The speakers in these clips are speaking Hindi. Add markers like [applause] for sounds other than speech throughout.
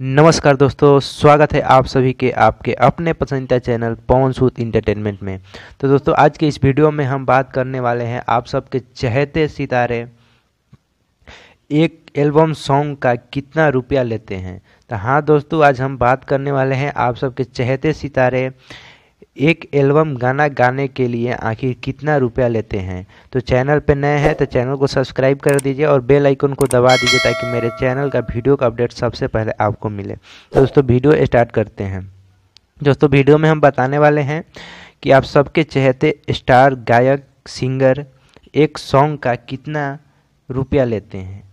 नमस्कार दोस्तों स्वागत है आप सभी के आपके अपने पसंदीदा चैनल पवन सूद इंटरटेनमेंट में तो दोस्तों आज के इस वीडियो में हम बात करने वाले हैं आप सबके चहेते सितारे एक एल्बम सॉन्ग का कितना रुपया लेते हैं तो हाँ दोस्तों आज हम बात करने वाले हैं आप सबके चहते सितारे एक एल्बम गाना गाने के लिए आखिर कितना रुपया लेते हैं तो चैनल पर नए हैं तो चैनल को सब्सक्राइब कर दीजिए और बेल आइकन को दबा दीजिए ताकि मेरे चैनल का वीडियो का अपडेट सबसे पहले आपको मिले तो दोस्तों वीडियो स्टार्ट करते हैं दोस्तों वीडियो में हम बताने वाले हैं कि आप सबके चहते स्टार गायक सिंगर एक सॉन्ग का कितना रुपया लेते हैं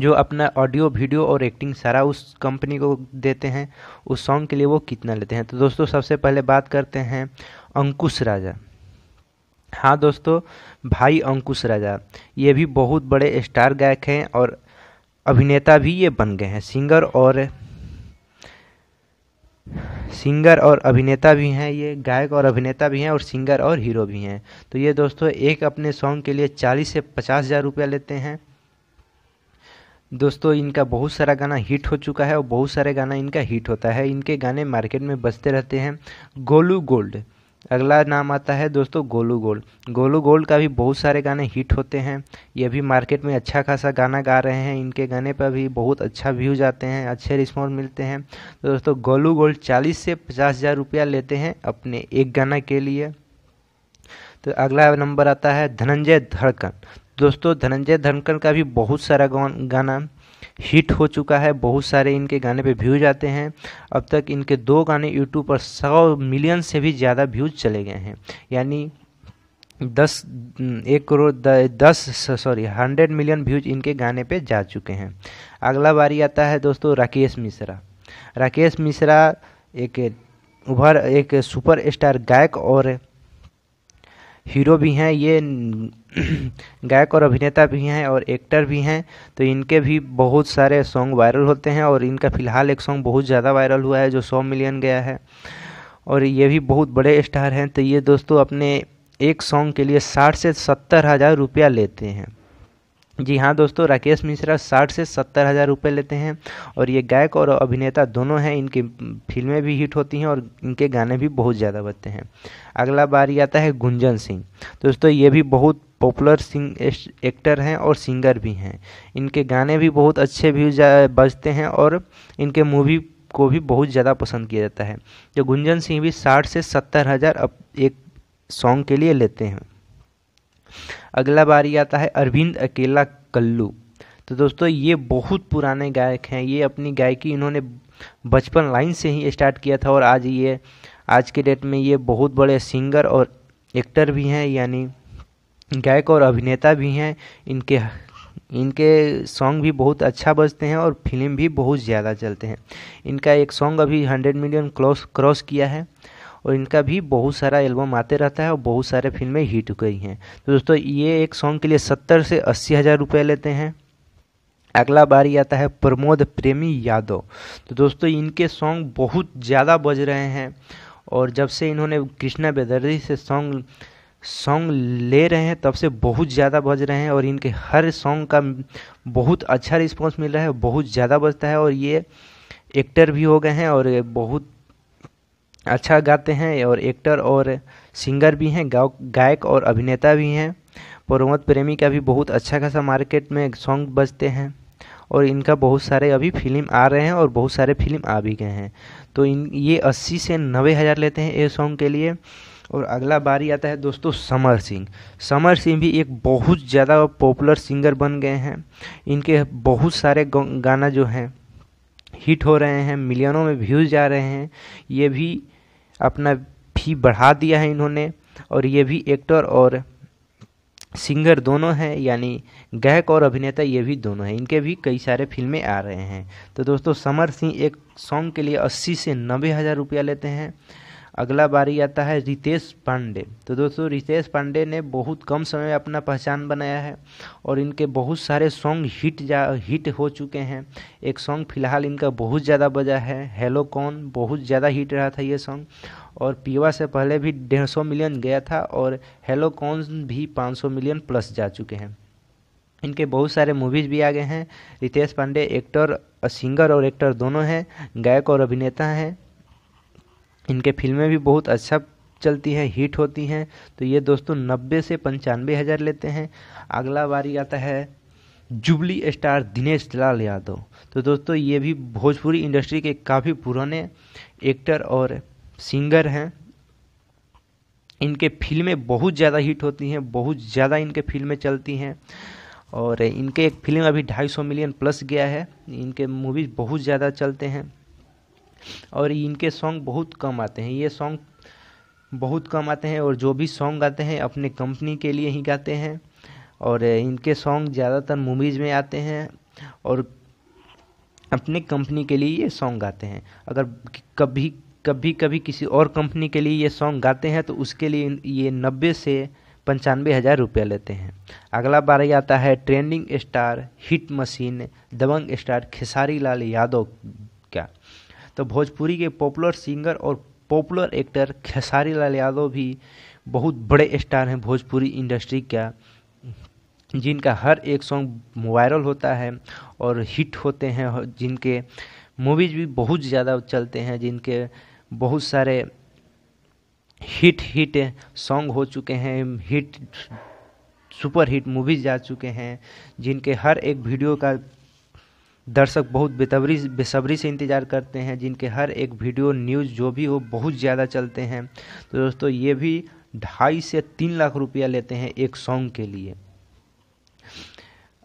जो अपना ऑडियो वीडियो और एक्टिंग सारा उस कंपनी को देते हैं उस सॉन्ग के लिए वो कितना लेते हैं तो दोस्तों सबसे पहले बात करते हैं अंकुश राजा हाँ दोस्तों भाई अंकुश राजा ये भी बहुत बड़े स्टार गायक हैं और अभिनेता भी ये बन गए हैं सिंगर और सिंगर और अभिनेता भी हैं ये गायक और अभिनेता भी हैं और सिंगर और हीरो भी हैं तो ये दोस्तों एक अपने सॉन्ग के लिए चालीस से पचास हज़ार रुपया लेते हैं दोस्तों इनका बहुत सारा गाना हिट हो चुका है और बहुत सारे गाना इनका हिट होता है इनके गाने मार्केट में बजते रहते हैं गोलू गोल्ड अगला नाम आता है दोस्तों गोलू गोल्ड गोलू गोल्ड का भी बहुत सारे गाने हिट होते हैं ये भी मार्केट में अच्छा खासा गाना गा रहे हैं इनके गाने पर भी बहुत अच्छा व्यूज आते हैं अच्छे रिस्पॉन्स मिलते हैं तो दोस्तों गोलू गोल्ड चालीस से पचास हज़ार रुपया लेते हैं अपने एक गाना के लिए तो अगला नंबर आता है धनंजय धड़कन दोस्तों धनंजय धनकर का भी बहुत सारा गाना हिट हो चुका है बहुत सारे इनके गाने पे व्यूज आते हैं अब तक इनके दो गाने यूट्यूब पर सौ मिलियन से भी ज़्यादा व्यूज चले गए हैं यानी दस एक करोड़ दस सॉरी हंड्रेड मिलियन व्यूज इनके गाने पे जा चुके हैं अगला बारी आता है दोस्तों राकेश मिश्रा राकेश मिश्रा एक उभर एक सुपर स्टार गायक और हीरो भी हैं ये [clears throat] गायक और अभिनेता भी हैं और एक्टर भी हैं तो इनके भी बहुत सारे सॉन्ग वायरल होते हैं और इनका फ़िलहाल एक सॉन्ग बहुत ज़्यादा वायरल हुआ है जो सौ मिलियन गया है और ये भी बहुत बड़े स्टार हैं तो ये दोस्तों अपने एक सॉन्ग के लिए साठ से सत्तर हज़ार रुपया लेते हैं जी हाँ दोस्तों राकेश मिश्रा साठ से सत्तर हज़ार रुपये लेते हैं और ये गायक और अभिनेता दोनों हैं इनकी फिल्में भी हिट होती हैं और इनके गाने भी बहुत ज़्यादा बजते हैं अगला बारी आता है गुंजन सिंह दोस्तों ये भी बहुत पॉपुलर सिंग एक्टर हैं और सिंगर भी हैं इनके गाने भी बहुत अच्छे भी बजते हैं और इनके मूवी को भी बहुत ज़्यादा पसंद किया जाता है जो तो गुंजन सिंह भी साठ से सत्तर हज़ार एक सॉन्ग के लिए लेते हैं अगला बारी आता है अरविंद अकेला कल्लू तो दोस्तों ये बहुत पुराने गायक हैं ये अपनी गायकी इन्होंने बचपन लाइन से ही स्टार्ट किया था और आज ये आज के डेट में ये बहुत बड़े सिंगर और एक्टर भी हैं यानी गायक और अभिनेता भी हैं इनके इनके सॉन्ग भी बहुत अच्छा बजते हैं और फिल्म भी बहुत ज़्यादा चलते हैं इनका एक सॉन्ग अभी हंड्रेड मिलियन क्रॉस क्रॉस किया है और इनका भी बहुत सारा एल्बम आते रहता है और बहुत सारे फिल्में हिट गई हैं तो दोस्तों ये एक सॉन्ग के लिए सत्तर से अस्सी हज़ार रुपये लेते हैं अगला बारी आता है प्रमोद प्रेमी यादव तो दोस्तों इनके सॉन्ग बहुत ज़्यादा बज रहे हैं और जब से इन्होंने कृष्णा बेदर्दी से सॉन्ग सॉन्ग ले रहे हैं तब से बहुत ज़्यादा बज रहे हैं और इनके हर सॉन्ग का बहुत अच्छा रिस्पॉन्स मिल रहा है बहुत ज़्यादा बजता है और ये एक्टर भी हो गए हैं और बहुत अच्छा गाते हैं और एक्टर और सिंगर भी हैं गाव गायक और अभिनेता भी हैं प्रमोद प्रेमी का भी बहुत अच्छा खासा मार्केट में सॉन्ग बजते हैं और इनका बहुत सारे अभी फिल्म आ रहे हैं और बहुत सारे फिल्म आ भी गए हैं तो इन ये अस्सी से नबे हज़ार लेते हैं ये सॉन्ग के लिए और अगला बारी आता है दोस्तों समर सिंह समर सिंह भी एक बहुत ज़्यादा पॉपुलर सिंगर बन गए हैं इनके बहुत सारे गाना जो हैं हिट हो रहे हैं मिलियनों में व्यूज़ जा रहे हैं ये भी अपना भी बढ़ा दिया है इन्होंने और ये भी एक्टर और सिंगर दोनों हैं यानी गायक और अभिनेता ये भी दोनों हैं इनके भी कई सारे फिल्में आ रहे हैं तो दोस्तों समर सिंह एक सॉन्ग के लिए अस्सी से नब्बे हज़ार रुपया लेते हैं अगला बारी आता है रितेश पांडे तो दोस्तों रितेश पांडे ने बहुत कम समय में अपना पहचान बनाया है और इनके बहुत सारे सॉन्ग हिट जा हिट हो चुके हैं एक सॉन्ग फिलहाल इनका बहुत ज़्यादा बजा है हेलो कौन बहुत ज़्यादा हिट रहा था ये सॉन्ग और पीवा से पहले भी डेढ़ सौ मिलियन गया था और हेलो कौन भी पाँच सौ मिलियन प्लस जा चुके हैं इनके बहुत सारे मूवीज़ भी आ गए हैं रितेश पांडे एक्टर सिंगर और एक्टर दोनों हैं गायक और अभिनेता हैं इनके फिल्में भी बहुत अच्छा चलती हैं हिट होती हैं तो ये दोस्तों नब्बे से पंचानवे हज़ार लेते हैं अगला बारी आता है जुबली स्टार दिनेश लाल यादव तो दोस्तों ये भी भोजपुरी इंडस्ट्री के काफ़ी पुराने एक्टर और सिंगर हैं इनके फिल्में बहुत ज़्यादा हिट होती हैं बहुत ज़्यादा इनके फिल्में चलती हैं और इनके एक फिल्म अभी ढाई सौ मिलियन प्लस गया है इनके मूवीज़ बहुत ज़्यादा चलते हैं और इनके सॉन्ग बहुत कम आते हैं ये सॉन्ग बहुत कम आते हैं और जो भी सॉन्ग आते हैं अपने कंपनी के लिए ही गाते हैं और इनके सॉन्ग ज़्यादातर मूवीज़ में आते हैं और अपने कंपनी के लिए ये सॉन्ग गाते हैं अगर कभी कभी कभी किसी और कंपनी के लिए ये सॉन्ग गाते हैं तो उसके लिए ये नब्बे से पंचानवे हज़ार रुपया लेते हैं अगला बार ये आता है ट्रेंडिंग स्टार हिट मशीन दबंग स्टार खेसारी लाल यादव तो भोजपुरी के पॉपुलर सिंगर और पॉपुलर एक्टर खेसारी लाल यादव भी बहुत बड़े स्टार हैं भोजपुरी इंडस्ट्री का जिनका हर एक सॉन्ग वायरल होता है और हिट होते हैं जिनके मूवीज भी बहुत ज़्यादा चलते हैं जिनके बहुत सारे हिट हिट सॉन्ग हो चुके हैं हिट सुपर हिट मूवीज जा चुके हैं जिनके हर एक वीडियो का दर्शक बहुत बेतबरी बेसब्री से इंतज़ार करते हैं जिनके हर एक वीडियो न्यूज़ जो भी हो बहुत ज़्यादा चलते हैं तो दोस्तों ये भी ढाई से तीन लाख रुपया लेते हैं एक सॉन्ग के लिए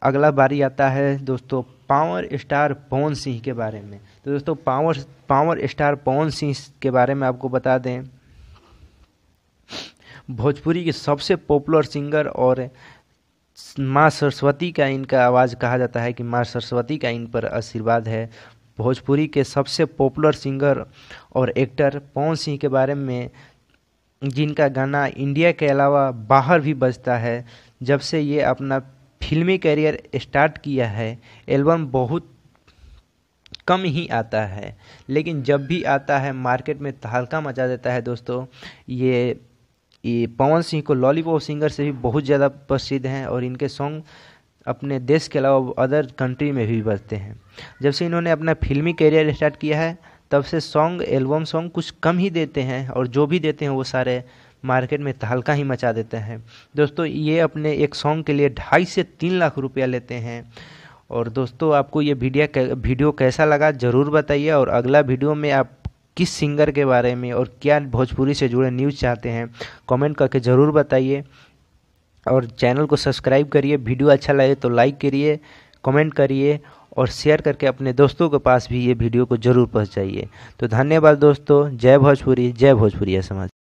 अगला बारी आता है दोस्तों पावर स्टार पवन सिंह के बारे में तो दोस्तों power power star Pawan Singh के बारे में आपको बता दें भोजपुरी के सबसे पॉपुलर सिंगर और माँ सरस्वती का इनका आवाज़ कहा जाता है कि माँ सरस्वती का इन पर आशीर्वाद है भोजपुरी के सबसे पॉपुलर सिंगर और एक्टर पवन सिंह के बारे में जिनका गाना इंडिया के अलावा बाहर भी बजता है जब से ये अपना फिल्मी करियर स्टार्ट किया है एल्बम बहुत कम ही आता है लेकिन जब भी आता है मार्केट में तहलका मचा देता है दोस्तों ये ये पवन सिंह को लॉलीपॉप सिंगर से भी बहुत ज़्यादा प्रसिद्ध हैं और इनके सॉन्ग अपने देश के अलावा अदर कंट्री में भी बजते हैं जब से इन्होंने अपना फिल्मी करियर स्टार्ट किया है तब से सॉन्ग एल्बम सॉन्ग कुछ कम ही देते हैं और जो भी देते हैं वो सारे मार्केट में तहलका ही मचा देते हैं दोस्तों ये अपने एक सॉन्ग के लिए ढाई से तीन लाख रुपया लेते हैं और दोस्तों आपको ये वीडियो वीडियो कैसा लगा ज़रूर बताइए और अगला वीडियो में आप किस सिंगर के बारे में और क्या भोजपुरी से जुड़े न्यूज़ चाहते हैं कमेंट करके ज़रूर बताइए और चैनल को सब्सक्राइब करिए वीडियो अच्छा लगे तो लाइक करिए कमेंट करिए और शेयर करके अपने दोस्तों के पास भी ये वीडियो को ज़रूर पहुँचाइए तो धन्यवाद दोस्तों जय भोजपुरी जय भोजपुरी समाज